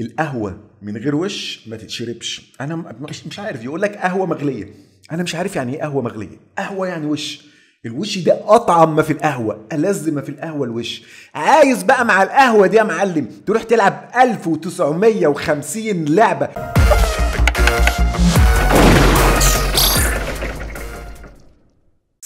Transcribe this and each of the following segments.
القهوه من غير وش ما تتشربش انا مش عارف يقول لك قهوه مغليه انا مش عارف يعني ايه قهوه مغليه قهوه يعني وش الوش ده اطعم ما في القهوه ألذ ما في القهوه الوش عايز بقى مع القهوه دي يا معلم تروح تلعب 1950 لعبه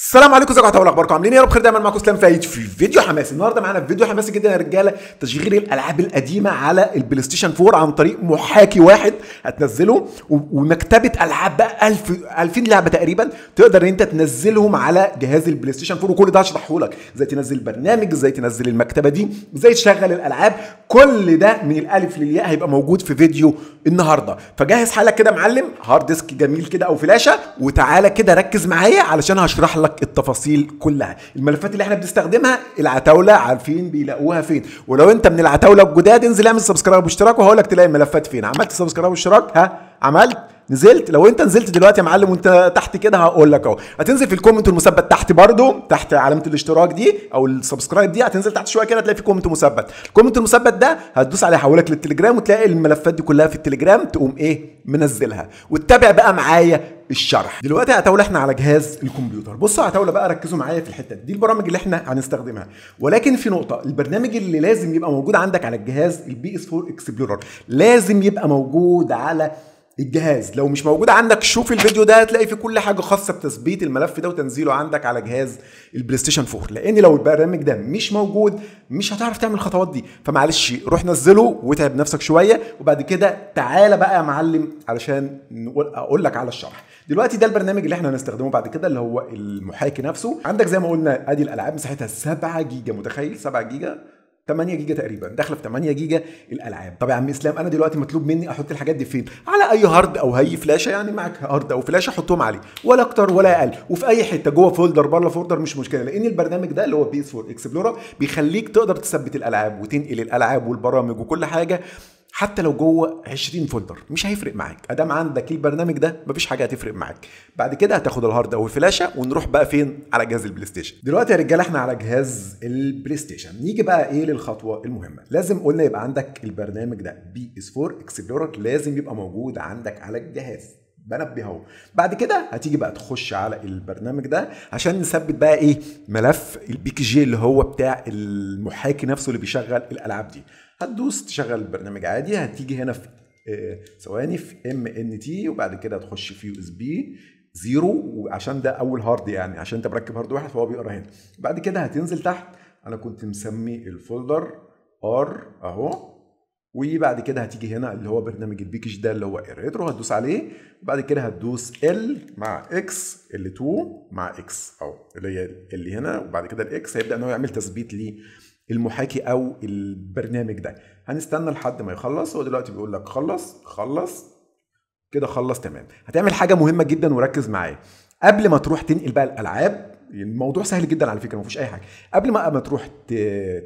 السلام عليكم ازيكم ورحمه الله وبركاته عاملين ايه يا رب خير دايما معاكم اسلام فايد في فيديو حماسي النهارده معانا في فيديو حماسي جدا يا رجاله تشغيل الالعاب القديمه على البلاي ستيشن 4 عن طريق محاكي واحد هتنزله ومكتبه العاب بقى 1000 2000 لعبه تقريبا تقدر ان انت تنزلهم على جهاز البلاي ستيشن 4 وكل ده هشرحه لك ازاي تنزل برنامج ازاي تنزل المكتبه دي ازاي تشغل الالعاب كل ده من الالف للياء هيبقى موجود في فيديو النهارده فجهز حالك كده معلم هارد ديسك جميل كده او فلاشه وتعالى كده ركز معايا علشان هشرح لك لك التفاصيل كلها الملفات اللي احنا بنستخدمها العتاوله عارفين بيلاقوها فين ولو انت من العتاوله الجداد انزل اعمل سبسكرايب واشتراك وهقول لك تلاقي الملفات فين عملت سبسكرايب واشتراك ها عملت نزلت لو انت نزلت دلوقتي يا معلم وانت تحت كده هقول لك اهو هتنزل في الكومنت المثبت تحت برده تحت علامه الاشتراك دي او السبسكرايب دي هتنزل تحت شويه كده هتلاقي في كومنت مثبت الكومنت المثبت ده هتدوس عليه هحولك للتليجرام وتلاقي الملفات دي كلها في التليجرام تقوم ايه منزلها وتتابع بقى معايا الشرح دلوقتي هتولى احنا على جهاز الكمبيوتر بصوا هتولى بقى ركزوا معايا في الحته دي, دي البرامج اللي احنا هنستخدمها ولكن في نقطه البرنامج اللي لازم يبقى موجود عندك على الجهاز البي اس 4 اكسبلورر لازم يبقى موجود على الجهاز لو مش موجود عندك شوف الفيديو ده هتلاقي فيه كل حاجه خاصه بتثبيت الملف ده وتنزيله عندك على جهاز البلاي ستيشن 4 لان لو البرنامج ده مش موجود مش هتعرف تعمل الخطوات دي فمعلش روح نزله وتعب نفسك شويه وبعد كده تعالى بقى يا معلم علشان اقول لك على الشرح دلوقتي ده البرنامج اللي احنا هنستخدمه بعد كده اللي هو المحاكي نفسه عندك زي ما قلنا ادي الالعاب مساحتها 7 جيجا متخيل 7 جيجا 8 جيجا تقريبا داخله في 8 جيجا الالعاب طب يا عم اسلام انا دلوقتي مطلوب مني احط الحاجات دي فين على اي هارد او اي فلاشه يعني معاك هارد او فلاشه حطهم عليه ولا اكتر ولا اقل وفي اي حته جوه فولدر بره فولدر مش مشكله لان البرنامج ده اللي هو بيس فور اكسبلورر بيخليك تقدر تثبت الالعاب وتنقل الالعاب والبرامج وكل حاجه حتى لو جوه 20 فولدر مش هيفرق معاك ادام عندك البرنامج ده مفيش حاجه هتفرق معاك بعد كده هتاخد الهارد او الفلاشه ونروح بقى فين على جهاز البلاي ستيشن دلوقتي يا رجاله احنا على جهاز البلاي ستيشن نيجي بقى ايه للخطوه المهمه لازم قلنا يبقى عندك البرنامج ده بي اس 4 اكسبلورر لازم يبقى موجود عندك على الجهاز بنبهه اهو بعد كده هتيجي بقى تخش على البرنامج ده عشان نثبت بقى ايه ملف البي كي جي اللي هو بتاع المحاكي نفسه اللي بيشغل الالعاب دي هتدوس تشغل البرنامج عادي هتيجي هنا في آه، ثواني في ام ان تي وبعد كده هتخش في يو اس بي زيرو وعشان ده اول هارد يعني عشان انت مركب هارد واحد فهو بيقرا هنا بعد كده هتنزل تحت انا كنت مسمي الفولدر ار اهو وبعد كده هتيجي هنا اللي هو برنامج البيكج ده اللي هو الريترو هتدوس عليه وبعد كده هتدوس ال مع اكس ال 2 مع اكس اهو اللي هي اللي هنا وبعد كده الاكس هيبدا ان هو يعمل تثبيت ليه المحاكي او البرنامج ده هنستنى لحد ما يخلص هو دلوقتي بيقول لك خلص خلص كده خلص تمام هتعمل حاجه مهمه جدا وركز معايا قبل ما تروح تنقل بقى الالعاب الموضوع سهل جدا على فكره ما اي حاجه قبل ما ما تروح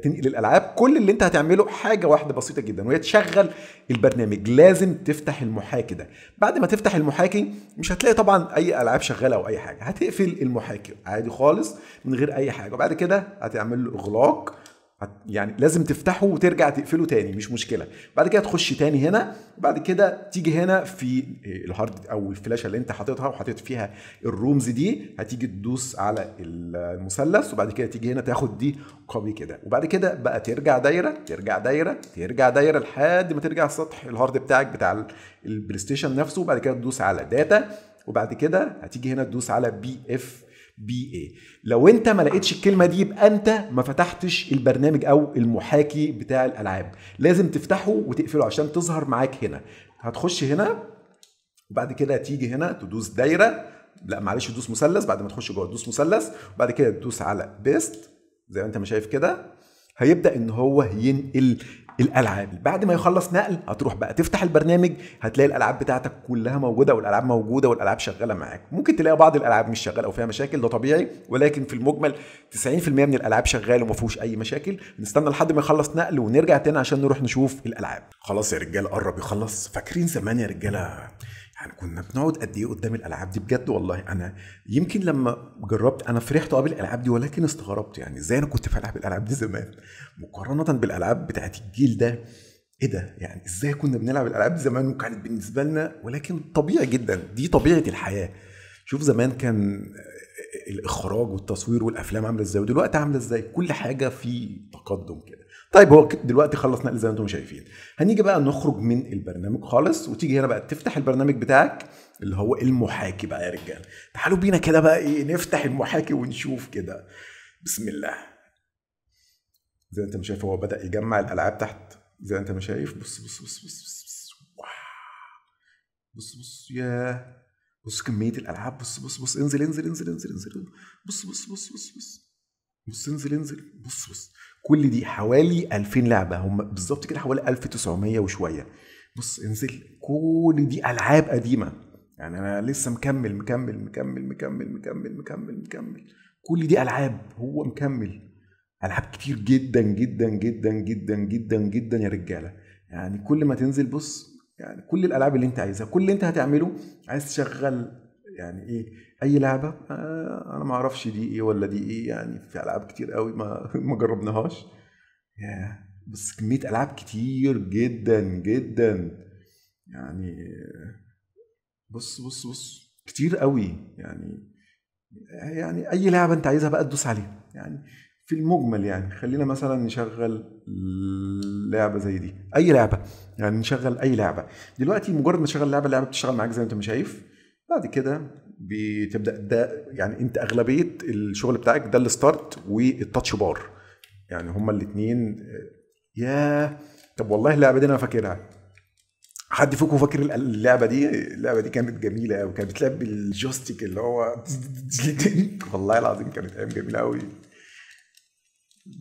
تنقل الالعاب كل اللي انت هتعمله حاجه واحده بسيطه جدا وهي تشغل البرنامج لازم تفتح المحاكي ده بعد ما تفتح المحاكي مش هتلاقي طبعا اي العاب شغاله او اي حاجه هتقفل المحاكي عادي خالص من غير اي حاجه وبعد كده هتعمل له اغلاق يعني لازم تفتحه وترجع تقفله تاني مش مشكله بعد كده تخش تاني هنا بعد كده تيجي هنا في آه، الهارد او الفلاشه اللي انت حاططها وحاطط فيها الرومز دي هتيجي تدوس على المثلث وبعد كده تيجي هنا تاخد دي كوبي كده وبعد كده بقى ترجع دايره ترجع دايره ترجع دايره لحد ما ترجع سطح الهارد بتاعك بتاع البلاي ستيشن نفسه وبعد كده تدوس على داتا وبعد كده هتيجي هنا تدوس على بي اف بي اي لو انت ما لقيتش الكلمه دي يبقى انت ما فتحتش البرنامج او المحاكي بتاع الالعاب لازم تفتحه وتقفله عشان تظهر معاك هنا هتخش هنا وبعد كده تيجي هنا تدوس دايره لا معلش تدوس مثلث بعد ما تخش جوه تدوس مثلث وبعد كده تدوس على بيست زي ما انت ما شايف كده هيبدا ان هو ينقل الالعاب بعد ما يخلص نقل هتروح بقى تفتح البرنامج هتلاقي الالعاب بتاعتك كلها موجوده والالعاب موجوده والالعاب شغاله معاك ممكن تلاقي بعض الالعاب مش شغاله او فيها مشاكل ده طبيعي ولكن في المجمل 90% من الالعاب شغاله وما فيهوش اي مشاكل نستنى لحد ما يخلص نقل ونرجع تاني عشان نروح نشوف الالعاب خلاص يا رجاله قرب يخلص فاكرين زمان يا رجاله احنا كنا بنقعد قد ايه قدام الالعاب دي بجد والله انا يمكن لما جربت انا فرحت قبل آه الالعاب دي ولكن استغربت يعني ازاي انا كنت بلعب الالعاب دي زمان مقارنه بالالعاب بتاعت الجيل ده ايه ده يعني ازاي كنا بنلعب الالعاب دي زمان وكانت بالنسبه لنا ولكن طبيعي جدا دي طبيعه الحياه شوف زمان كان الاخراج والتصوير والافلام عامله ازاي ودلوقتي عامله ازاي كل حاجه في تقدم كده طيب هو دلوقتي خلصنا اللي زي ما انتم شايفين هنيجي بقى نخرج من البرنامج خالص وتيجي هنا بقى تفتح البرنامج بتاعك اللي هو المحاكي بقى يا رجاله تعالوا بينا كده بقى ايه نفتح المحاكي ونشوف كده بسم الله زي ما انت شايف هو بدا يجمع الالعاب تحت زي ما انت شايف بص بص بص بص بص بص بص بص يا بص كميه الالعاب بص بص بص انزل انزل انزل انزل انزل بص بص بص بص بص بص انزل انزل بص بص كل دي حوالي 2000 لعبه هم بالظبط كده حوالي 1900 وشويه بص انزل كل دي العاب قديمه يعني انا لسه مكمل مكمل مكمل مكمل مكمل مكمل مكمل كل دي العاب هو مكمل العاب كتير جدا جدا جدا جدا جدا جدا يا رجاله يعني كل ما تنزل بص يعني كل الالعاب اللي انت عايزها كل اللي انت هتعمله عايز تشغل يعني ايه اي لعبه آه انا ما اعرفش دي ايه ولا دي ايه يعني في العاب كتير قوي ما ما جربناهاش yeah. بس كميه العاب كتير جدا جدا يعني بص بص بص كتير قوي يعني يعني اي لعبه انت عايزها بقى تدوس عليها يعني في المجمل يعني خلينا مثلا نشغل لعبه زي دي اي لعبه يعني نشغل اي لعبه دلوقتي مجرد ما تشغل لعبه اللعبه بتشتغل معاك زي ما انت مش شايف بعد كده بتبدا ده يعني انت اغلبيه الشغل بتاعك ده الستارت والتاتش بار يعني هما الاثنين يا طب والله اللعبه دي انا فاكرها حد فيكم فاكر اللعبه دي اللعبه دي كانت جميله قوي كانت بتلعب بالجوستيك اللي هو والله العظيم كانت ايام جميله قوي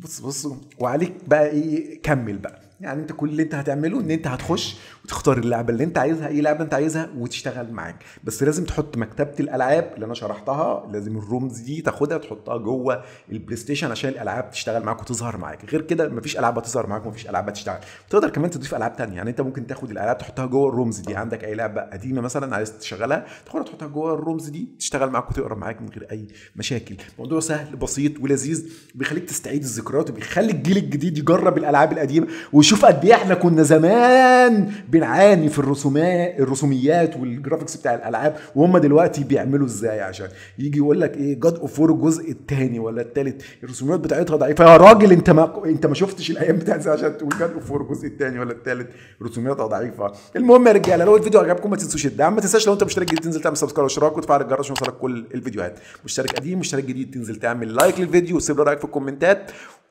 بص بصوا وعليك بقى ايه كمل بقى يعني انت كل اللي انت هتعمله ان انت هتخش وتختار اللعبه اللي انت عايزها اي لعبه انت عايزها وتشتغل معاك بس لازم تحط مكتبه الالعاب اللي انا شرحتها لازم الرومز دي تاخدها تحطها جوه البلاي ستيشن عشان الالعاب تشتغل معاك وتظهر معاك غير كده مفيش العاب هتظهر معاك ومفيش العاب هتشتغل تقدر كمان تضيف العاب تانية يعني انت ممكن تاخد الالعاب تحطها جوه الرومز دي عندك اي لعبه قديمه مثلا عايز تشغلها تاخدها تحطها جوه الرومز دي تشتغل معاك وتقرا معاك من غير اي مشاكل موضوع سهل بسيط ولذيذ بيخليك تستعيد الذكريات وبيخلي الجيل الجديد يجرب الالعاب القديمه شوف قد ايه احنا كنا زمان بنعاني في الرسومات الرسوميات والجرافيكس بتاع الالعاب وهم دلوقتي بيعملوا ازاي عشان يجي يقول لك ايه جاد اوف وور الجزء الثاني ولا الثالث الرسوميات بتاعتها ضعيفه يا راجل انت ما انت ما شفتش الايام بتاعت زي عشان تقول جاد اوف وور الجزء الثاني ولا الثالث رسومياتها ضعيفه المهم يا رجاله لو الفيديو عجبكم ما تنسوش الدعم ما تنساش لو انت مشترك جديد تنزل تعمل سبسكرايب واشتراك وتفعل الجرس عشان يوصلك كل الفيديوهات مشترك قديم مشترك جديد تنزل تعمل لايك للفيديو وسيب رايك في الكومنتات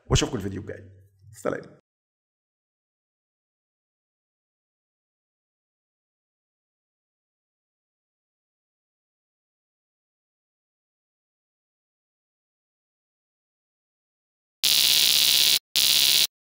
واشوفكم الفيديو الجاي سلام